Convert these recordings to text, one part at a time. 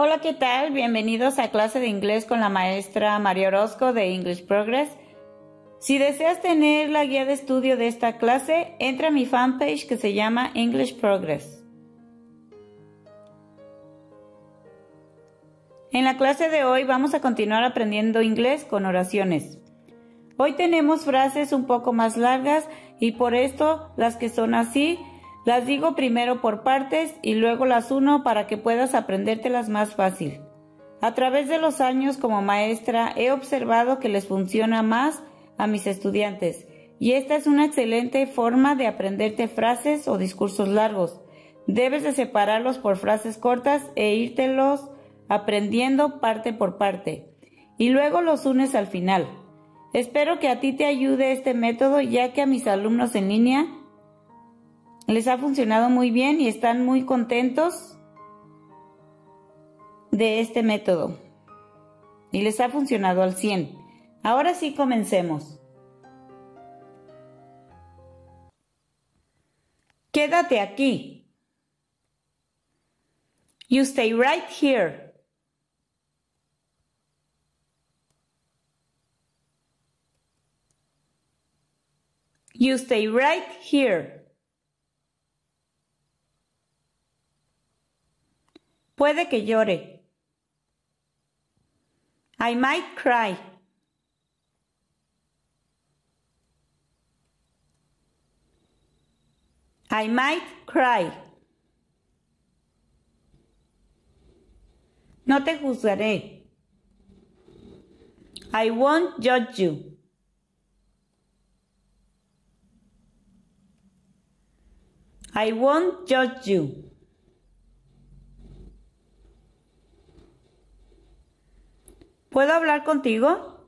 Hola, ¿qué tal? Bienvenidos a clase de inglés con la maestra María Orozco de English Progress. Si deseas tener la guía de estudio de esta clase, entra a mi fanpage que se llama English Progress. En la clase de hoy vamos a continuar aprendiendo inglés con oraciones. Hoy tenemos frases un poco más largas y por esto las que son así las digo primero por partes y luego las uno para que puedas aprendértelas más fácil. A través de los años como maestra he observado que les funciona más a mis estudiantes y esta es una excelente forma de aprenderte frases o discursos largos. Debes de separarlos por frases cortas e írtelos aprendiendo parte por parte y luego los unes al final. Espero que a ti te ayude este método ya que a mis alumnos en línea les ha funcionado muy bien y están muy contentos de este método. Y les ha funcionado al 100. Ahora sí comencemos. Quédate aquí. You stay right here. You stay right here. Puede que llore. I might cry. I might cry. No te juzgaré. I won't judge you. I won't judge you. ¿Puedo hablar contigo?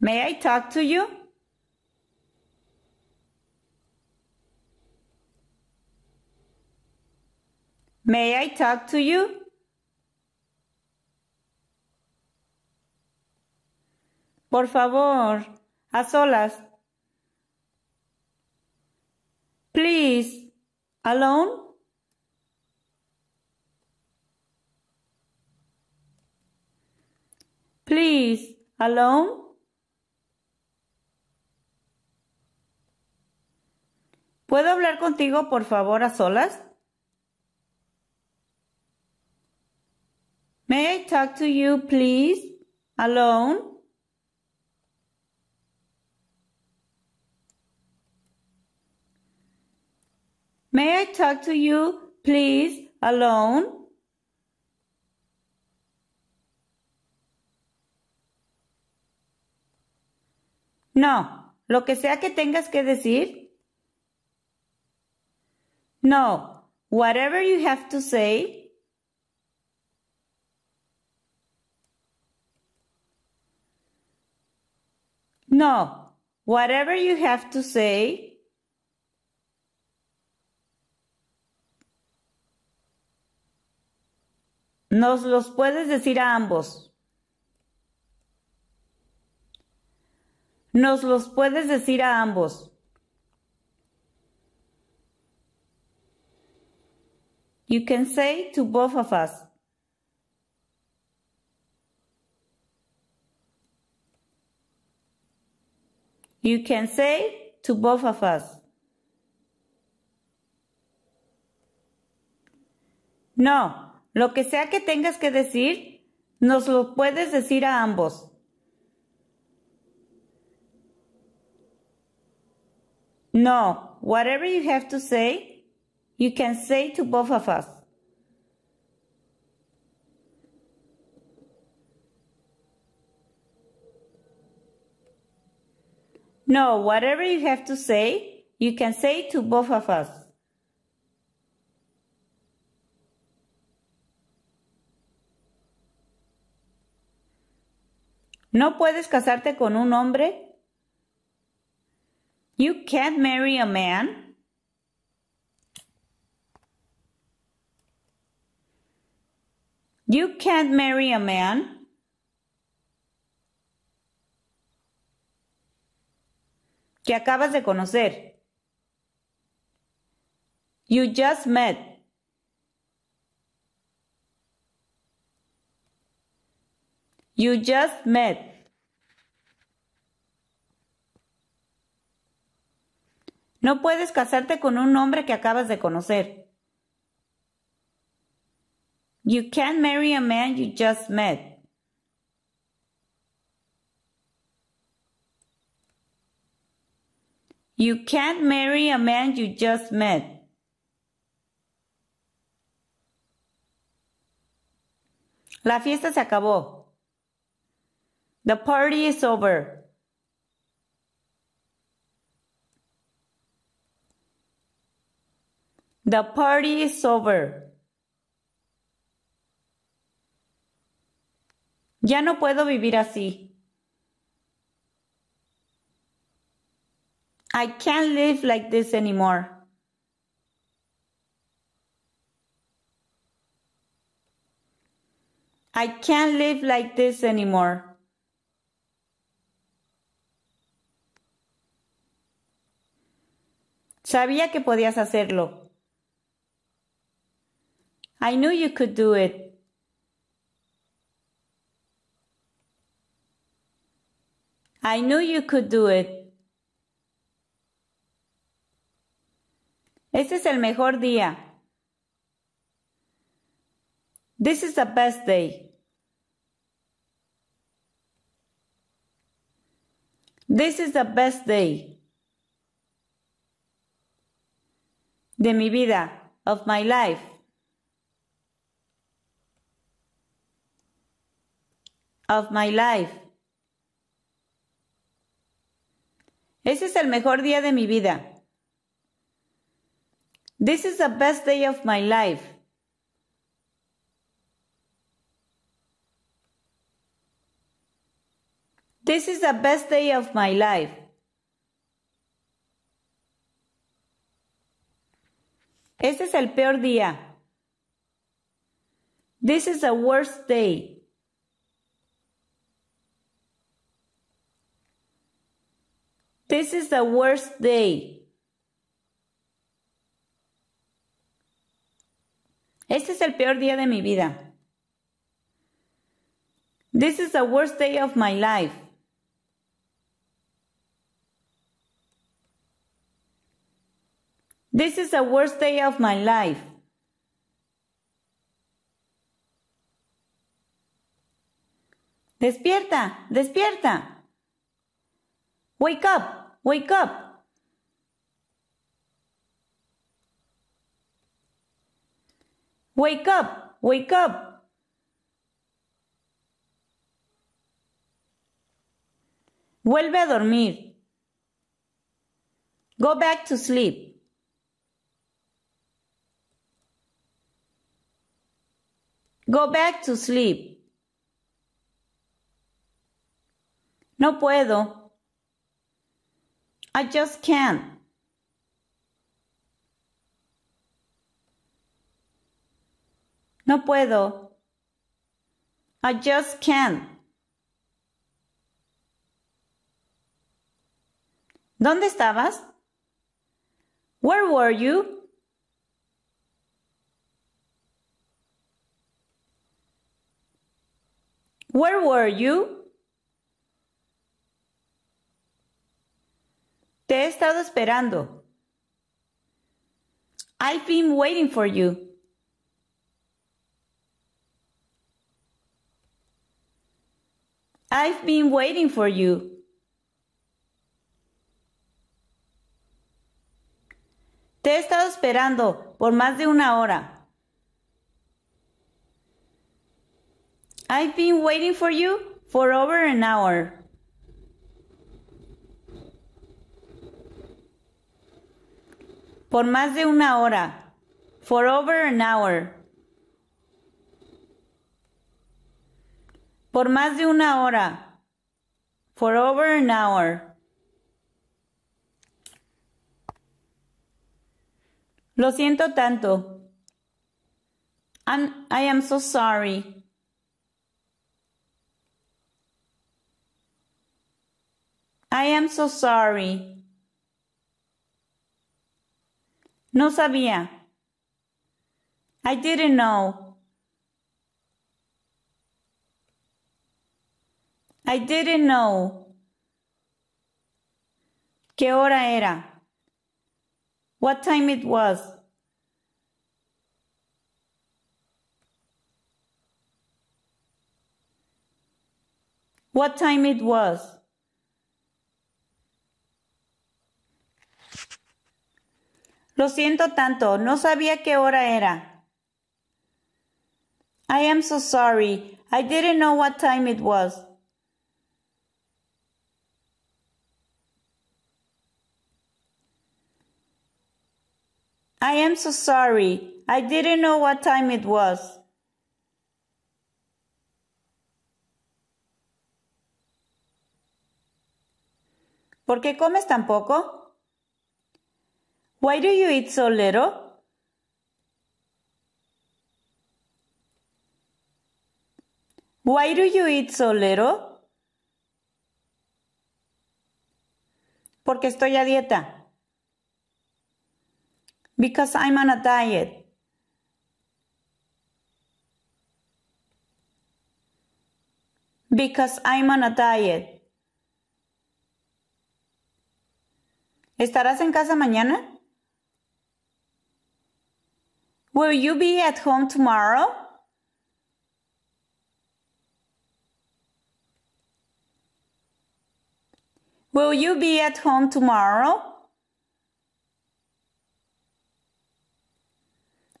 May I talk to you? May I talk to you? Por favor, a solas. Please, alone? Please, alone? ¿Puedo hablar contigo, por favor, a solas? May I talk to you, please, alone? May I talk to you, please, alone? No. Lo que sea que tengas que decir. No. Whatever you have to say. No. Whatever you have to say. Nos los puedes decir a ambos. ¿Nos los puedes decir a ambos? You can say to both of us. You can say to both of us. No, lo que sea que tengas que decir, nos lo puedes decir a ambos. No, whatever you have to say, you can say to both of us. No, whatever you have to say, you can say to both of us. No puedes casarte con un hombre you can't marry a man. You can't marry a man. Que acabas de conocer. You just met. You just met. No puedes casarte con un hombre que acabas de conocer. You can't marry a man you just met. You can't marry a man you just met. La fiesta se acabó. The party is over. The party is over. Ya no puedo vivir así. I can't live like this anymore. I can't live like this anymore. Sabía que podías hacerlo. I knew you could do it. I knew you could do it. Este es el mejor día. This is the best day. This is the best day. De mi vida, of my life. of my life. Ese es el mejor día de mi vida. This is the best day of my life. This is the best day of my life. Este es el peor día. This is the worst day. This is the worst day. Este es el peor día de mi vida. This is the worst day of my life. This is the worst day of my life. Despierta, despierta. Wake up. Wake up. Wake up, wake up. Vuelve a dormir. Go back to sleep. Go back to sleep. No puedo. I just can't. No puedo. I just can't. ¿Dónde estabas? Where were you? Where were you? Te he estado esperando. I've been waiting for you. I've been waiting for you. Te he estado esperando por más de una hora. I've been waiting for you for over an hour. por más de una hora, for over an hour, por más de una hora, for over an hour. Lo siento tanto. I am so sorry. I am so sorry. No sabía. I didn't know. I didn't know. ¿Qué hora era? What time it was? What time it was? Lo siento tanto, no sabía qué hora era. I am so sorry. I didn't know what time it was. I am so sorry. I didn't know what time it was. ¿Por qué comes tan poco? Why do you eat so little? Why do you eat so little? Porque estoy a dieta. Because I'm on a diet. Because I'm on a diet. ¿Estarás en casa mañana? Will you be at home tomorrow? Will you be at home tomorrow?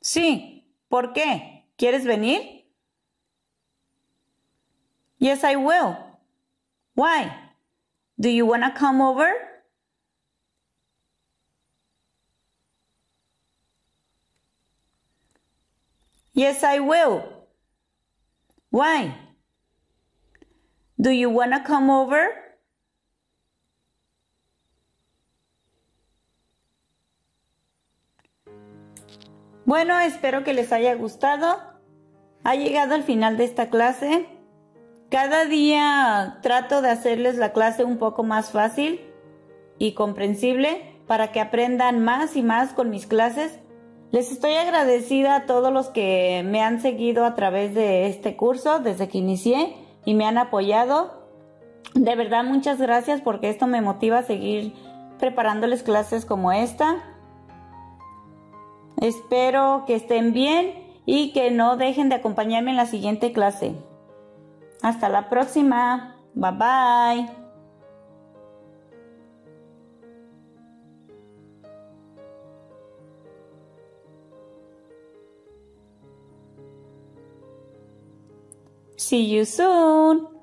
Sí, ¿por qué? ¿Quieres venir? Yes, I will. Why? Do you want to come over? Yes, I will. Why? Do you want to come over? Bueno, espero que les haya gustado. Ha llegado al final de esta clase. Cada día trato de hacerles la clase un poco más fácil y comprensible para que aprendan más y más con mis clases les estoy agradecida a todos los que me han seguido a través de este curso desde que inicié y me han apoyado. De verdad muchas gracias porque esto me motiva a seguir preparándoles clases como esta. Espero que estén bien y que no dejen de acompañarme en la siguiente clase. Hasta la próxima. Bye bye. See you soon.